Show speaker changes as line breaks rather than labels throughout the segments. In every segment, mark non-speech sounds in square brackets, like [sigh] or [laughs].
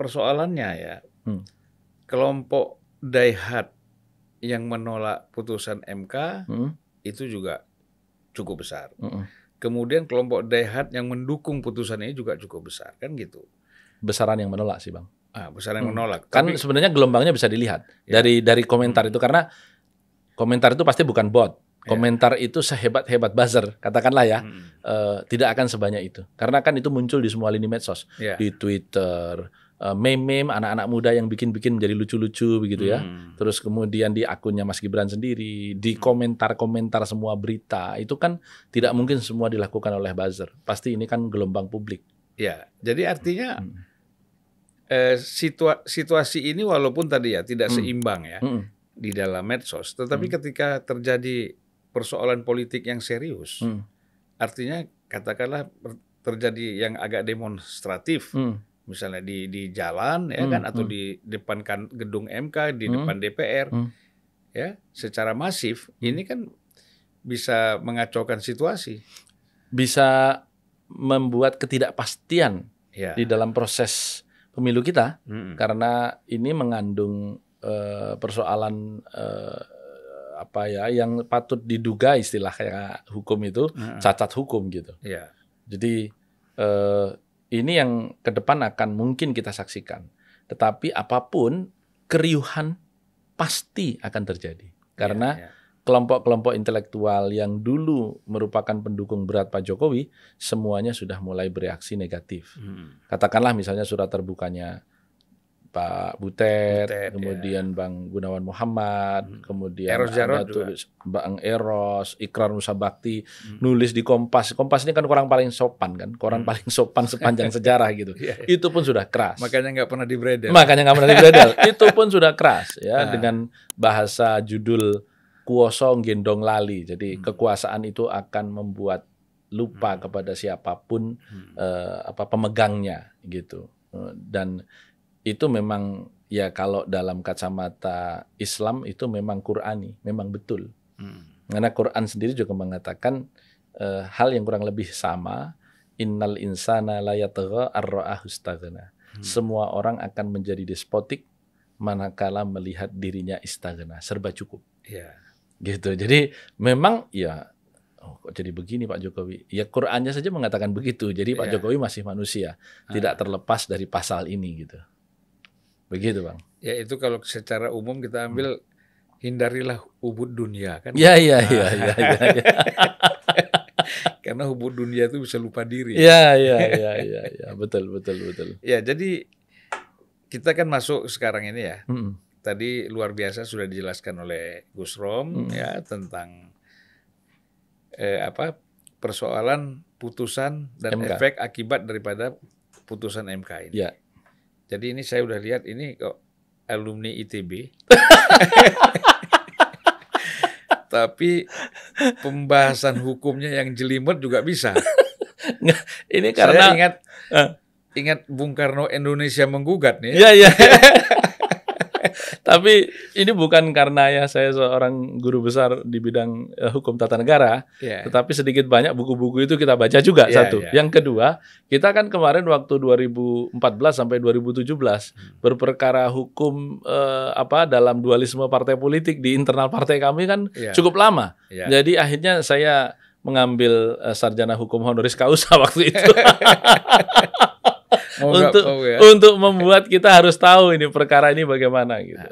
persoalannya ya hmm. kelompok Daihat yang menolak putusan MK hmm. itu juga cukup besar. Hmm. Kemudian kelompok Daihat yang mendukung putusan ini juga cukup besar kan gitu.
Besaran yang menolak sih bang. Ah, besaran yang hmm. menolak. Kan Tapi, sebenarnya gelombangnya bisa dilihat ya. dari dari komentar hmm. itu karena komentar itu pasti bukan bot. Ya. Komentar ya. itu sehebat-hebat buzzer, katakanlah ya, hmm. uh, tidak akan sebanyak itu. Karena kan itu muncul di semua lini medsos, ya. di Twitter, uh, meme-meme anak-anak muda yang bikin-bikin menjadi lucu-lucu begitu ya. Hmm. Terus kemudian di akunnya Mas Gibran sendiri, di hmm. komentar-komentar semua berita, itu kan tidak mungkin semua dilakukan oleh buzzer. Pasti ini kan gelombang publik.
Ya, jadi artinya hmm. eh, situa situasi ini walaupun tadi ya tidak hmm. seimbang ya hmm. di dalam medsos, tetapi hmm. ketika terjadi persoalan politik yang serius, hmm. artinya katakanlah terjadi yang agak demonstratif. Hmm misalnya di di jalan ya hmm, kan atau hmm. di depan kan gedung MK di hmm, depan DPR hmm. ya
secara masif hmm. ini kan bisa mengacaukan situasi bisa membuat ketidakpastian ya. di dalam proses pemilu kita hmm. karena ini mengandung uh, persoalan uh, apa ya yang patut diduga istilah kayak hukum itu cacat hukum gitu ya. jadi eh, ini yang ke depan akan mungkin kita saksikan. Tetapi apapun keriuhan pasti akan terjadi karena iya, iya. kelompok-kelompok intelektual yang dulu merupakan pendukung berat Pak Jokowi semuanya sudah mulai bereaksi negatif. Hmm. Katakanlah misalnya surat terbukanya Pak Butet, Butet ya. kemudian ya. Bang Gunawan Muhammad, hmm. kemudian Eros Jarod tulis Bang Eros, Ikrar Nusa Bakti, hmm. nulis di Kompas. Kompas ini kan orang paling sopan kan, koran hmm. paling sopan sepanjang [laughs] sejarah gitu. ya, ya. Itu pun sudah keras. Makanya nggak pernah bredel. Makanya nggak pernah bredel. [laughs] Itu pun sudah keras ya nah. dengan bahasa judul kuosong gendong lali. Jadi hmm. kekuasaan itu akan membuat lupa hmm. kepada siapapun hmm. Eh, apa pemegangnya gitu. Eh, dan itu memang ya kalau dalam kacamata Islam itu memang Qurani, memang betul. Hmm. Karena Quran sendiri juga mengatakan uh, hal yang kurang lebih sama, innal insana layatagha arra'ahustaghna. Hmm. Semua orang akan menjadi despotik manakala melihat dirinya istagna, serba cukup. Yeah. Gitu. Jadi memang ya oh kok jadi begini Pak Jokowi? Ya Qur'annya saja mengatakan begitu. Jadi Pak yeah. Jokowi masih manusia, ah. tidak terlepas dari pasal ini gitu. Begitu bang.
Ya itu kalau secara umum kita ambil hmm. hindarilah ubud dunia kan. Iya iya iya iya. Karena ubud dunia itu bisa lupa diri. Iya iya iya iya ya. betul betul betul. Ya jadi kita kan masuk sekarang ini ya. hmm. Tadi luar biasa sudah dijelaskan oleh Gus Rom hmm. ya tentang eh, apa persoalan putusan dan MK. efek akibat daripada putusan MK ini. Ya. Jadi ini saya udah lihat ini kok alumni ITB. [laughs] Tapi pembahasan hukumnya yang jelimet juga bisa. ini karena saya ingat uh. ingat Bung Karno Indonesia menggugat nih. Iya iya. iya. [laughs]
[laughs] Tapi ini bukan karena ya saya seorang guru besar di bidang uh, hukum tata negara, yeah. tetapi sedikit banyak buku-buku itu kita baca juga yeah, satu. Yeah. Yang kedua, kita kan kemarin waktu 2014 sampai 2017 hmm. berperkara hukum uh, apa dalam dualisme partai politik di internal partai kami kan yeah. cukup lama. Yeah. Jadi akhirnya saya mengambil uh, sarjana hukum honoris causa [laughs] waktu itu. [laughs] mau oh, untuk mau ya. untuk membuat kita harus tahu ini perkara ini bagaimana gitu.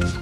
Nah.